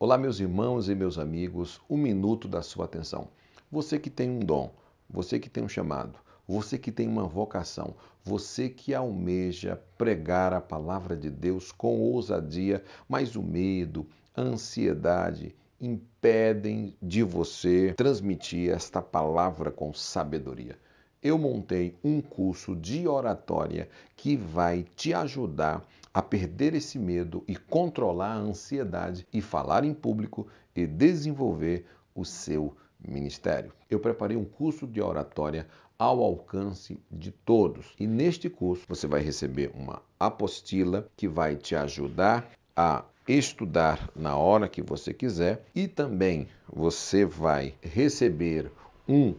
Olá, meus irmãos e meus amigos, um minuto da sua atenção. Você que tem um dom, você que tem um chamado, você que tem uma vocação, você que almeja pregar a palavra de Deus com ousadia, mas o medo, a ansiedade impedem de você transmitir esta palavra com sabedoria eu montei um curso de oratória que vai te ajudar a perder esse medo e controlar a ansiedade e falar em público e desenvolver o seu ministério. Eu preparei um curso de oratória ao alcance de todos. E neste curso você vai receber uma apostila que vai te ajudar a estudar na hora que você quiser e também você vai receber um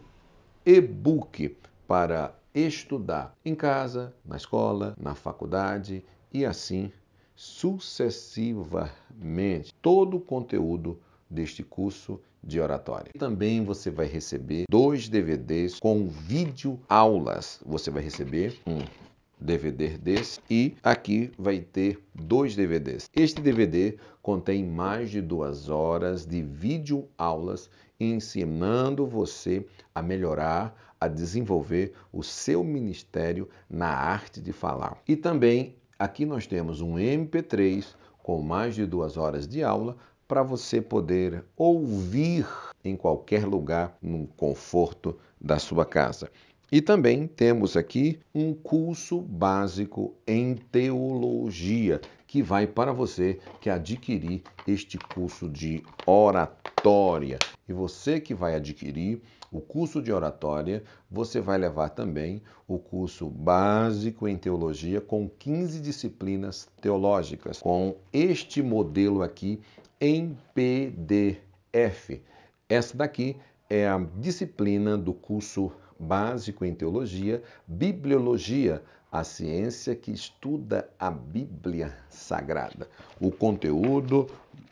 e-book para estudar em casa, na escola, na faculdade e assim sucessivamente todo o conteúdo deste curso de oratória. Também você vai receber dois DVDs com vídeo aulas. Você vai receber um DVD desse e aqui vai ter dois DVDs. Este DVD contém mais de duas horas de vídeo aulas ensinando você a melhorar, a desenvolver o seu ministério na arte de falar. E também aqui nós temos um MP3 com mais de duas horas de aula para você poder ouvir em qualquer lugar, no conforto da sua casa. E também temos aqui um curso básico em teologia que vai para você que adquirir este curso de oratória. E você que vai adquirir o curso de oratória, você vai levar também o curso básico em teologia com 15 disciplinas teológicas, com este modelo aqui em PDF. Essa daqui é a disciplina do curso básico em teologia, bibliologia, a ciência que estuda a Bíblia Sagrada. O conteúdo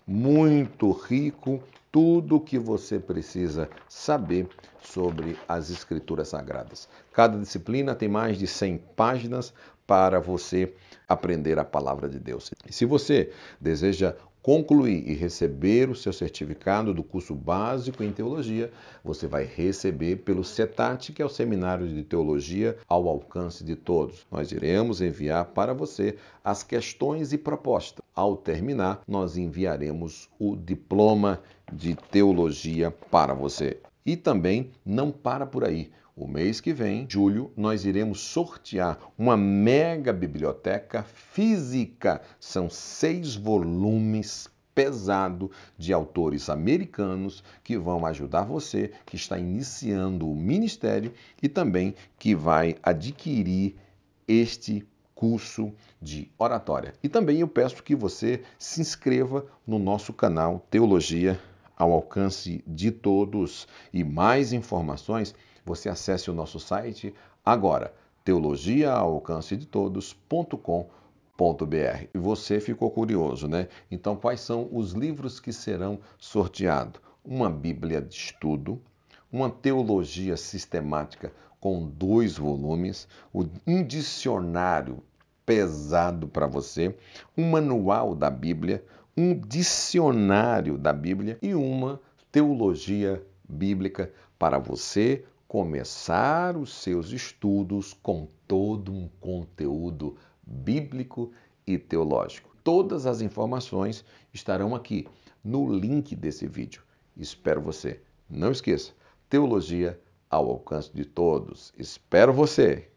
muito rico, tudo o que você precisa saber sobre as Escrituras Sagradas. Cada disciplina tem mais de 100 páginas para você aprender a palavra de Deus. E se você deseja concluir e receber o seu certificado do curso básico em teologia, você vai receber pelo CETAT, que é o Seminário de Teologia ao alcance de todos. Nós iremos enviar para você as questões e propostas. Ao terminar, nós enviaremos o diploma de teologia para você. E também não para por aí. O mês que vem, julho, nós iremos sortear uma mega biblioteca física. São seis volumes pesado de autores americanos que vão ajudar você que está iniciando o ministério e também que vai adquirir este curso de oratória. E também eu peço que você se inscreva no nosso canal Teologia ao alcance de todos. E mais informações, você acesse o nosso site agora, teologiaalcancedetodos.com.br. E você ficou curioso, né? Então, quais são os livros que serão sorteados? Uma Bíblia de estudo, uma teologia sistemática com dois volumes, um dicionário pesado para você, um manual da Bíblia, um dicionário da Bíblia e uma teologia bíblica para você começar os seus estudos com todo um conteúdo bíblico e teológico. Todas as informações estarão aqui no link desse vídeo. Espero você. Não esqueça, teologia ao alcance de todos. Espero você.